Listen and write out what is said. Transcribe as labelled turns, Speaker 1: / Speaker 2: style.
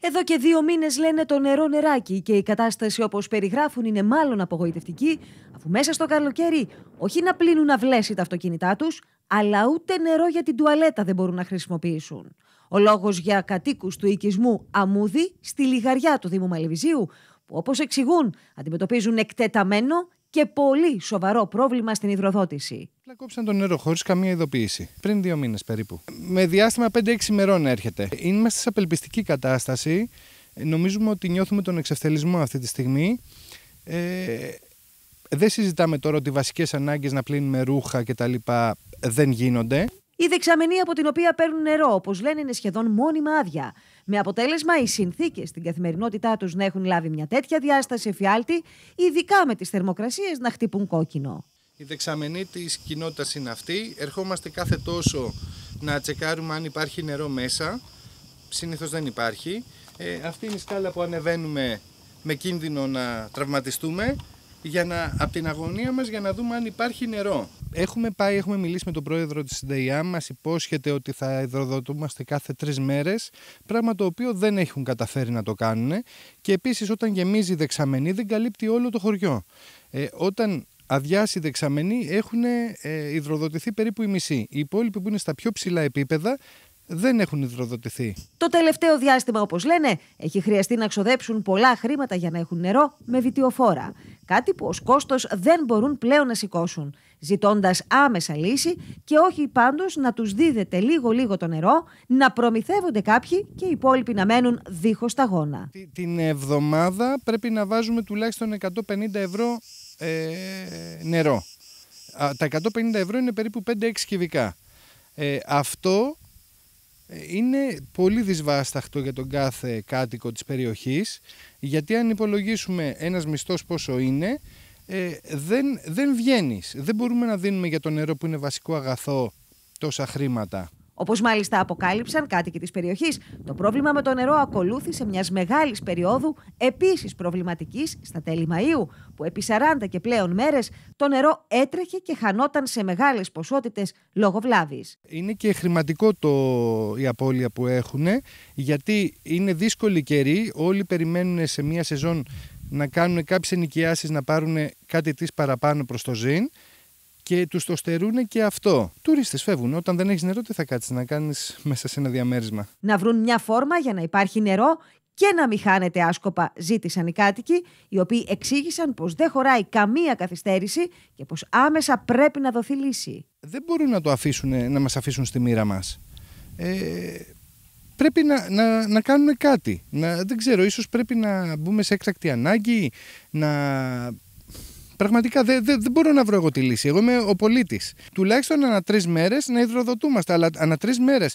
Speaker 1: Εδώ και δύο μήνες λένε το νερό νεράκι και η κατάσταση όπως περιγράφουν είναι μάλλον απογοητευτική, αφού μέσα στο καλοκαίρι όχι να πλύνουν αυλές τα αυτοκίνητά τους, αλλά ούτε νερό για την τουαλέτα δεν μπορούν να χρησιμοποιήσουν. Ο λόγος για κατοίκους του οικισμού Αμούδη στη λιγαριά του Δήμου Μαλεβιζίου, που όπως εξηγούν αντιμετωπίζουν εκτεταμένο και πολύ σοβαρό πρόβλημα στην υδροδότηση.
Speaker 2: Κόψαν το νερό χωρίς καμία ειδοποίηση. Πριν δύο μήνες περίπου. Με διάστημα 5-6 ημερών έρχεται. Είμαστε σε απελπιστική κατάσταση. Νομίζουμε ότι νιώθουμε τον εξευθελισμό αυτή τη στιγμή. Ε, δεν συζητάμε τώρα ότι οι βασικές ανάγκες να πλύνουμε ρούχα και δεν γίνονται.
Speaker 1: Η δεξαμενή από την οποία παίρνουν νερό, όπως λένε, είναι σχεδόν μόνιμα άδεια. Με αποτέλεσμα οι συνθήκες στην καθημερινότητά τους να έχουν λάβει μια τέτοια διάσταση εφιάλτη, ειδικά με τις θερμοκρασίες να χτυπούν κόκκινο.
Speaker 2: Η δεξαμενή της κοινότητας είναι αυτή. Ερχόμαστε κάθε τόσο να τσεκάρουμε αν υπάρχει νερό μέσα. Συνήθως δεν υπάρχει. Ε, αυτή είναι η σκάλα που ανεβαίνουμε με κίνδυνο να τραυματιστούμε για να, από την αγωνία μας για να δούμε αν υπάρχει νερό έχουμε πάει, έχουμε μιλήσει με τον πρόεδρο της ΔΕΙΑ, μας υπόσχεται ότι θα υδροδοτούμαστε κάθε τρεις μέρες, πράγμα το οποίο δεν έχουν καταφέρει να το κάνουν και επίσης όταν γεμίζει η δεξαμενή δεν καλύπτει όλο το χωριό. Ε, όταν αδειάσει η δεξαμενή έχουν ε, υδροδοτηθεί περίπου η μισή. Οι υπόλοιποι που είναι στα πιο ψηλά επίπεδα δεν έχουν υδροδοτηθεί.
Speaker 1: Το τελευταίο διάστημα, όπως λένε, έχει χρειαστεί να ξοδέψουν πολλά χρήματα για να έχουν νερό με βιτιοφόρα. Κάτι που ως κόστος δεν μπορούν πλέον να σηκώσουν, ζητώντας άμεσα λύση και όχι πάντως να τους δίδεται λίγο-λίγο το νερό, να προμηθεύονται κάποιοι και οι υπόλοιποι
Speaker 2: να μένουν δίχως γόνα. Την εβδομάδα πρέπει να βάζουμε τουλάχιστον 150 ευρώ ε, νερό. Τα 150 ευρώ είναι περίπου 5-6 κυβικά. Ε, αυτό είναι πολύ δυσβάσταχτο για τον κάθε κάτοικο της περιοχής γιατί αν υπολογίσουμε ένας μισθός πόσο είναι ε, δεν, δεν βγαίνεις. Δεν μπορούμε να δίνουμε για το νερό που είναι βασικό αγαθό τόσα χρήματα. Όπως μάλιστα αποκάλυψαν κάτοικοι της περιοχής, το πρόβλημα με το
Speaker 1: νερό ακολούθησε μιας μεγάλης περίοδου επίσης προβληματικής στα τέλη Μαου, που επί 40 και πλέον μέρες το νερό έτρεχε και χανόταν σε μεγάλες ποσότητες
Speaker 2: λόγω βλάβης. Είναι και χρηματικό το, η απώλεια που έχουν, γιατί είναι δύσκολη καιρή. Όλοι περιμένουν σε μία σεζόν να κάνουν κάποιες ενοικιάσεις να πάρουν κάτι της παραπάνω προς το ζήν, και τους το στερούν και αυτό. Τουρίστες φεύγουν. Όταν δεν έχεις νερό, τι θα κάτσεις να κάνεις μέσα σε ένα διαμέρισμα.
Speaker 1: Να βρουν μια φόρμα για να υπάρχει νερό και να μην χάνεται άσκοπα, ζήτησαν οι κάτοικοι, οι οποίοι εξήγησαν πως δεν χωράει καμία καθυστέρηση και πως άμεσα πρέπει να δοθεί λύση.
Speaker 2: Δεν μπορούν να, το αφήσουν, να μας αφήσουν στη μοίρα μας. Ε, πρέπει να, να, κάτι. δεν ξέρω, ίσως πρέπει να μπούμε σε έκτακτη ανάγκη, να Πραγματικά δεν μπορώ να βρω εγώ τη λύση. Εγώ είμαι ο πολίτης. Τουλάχιστον ανά τρεις μέρες να υδροδοτούμαστε. Αλλά ανά τρεις μέρες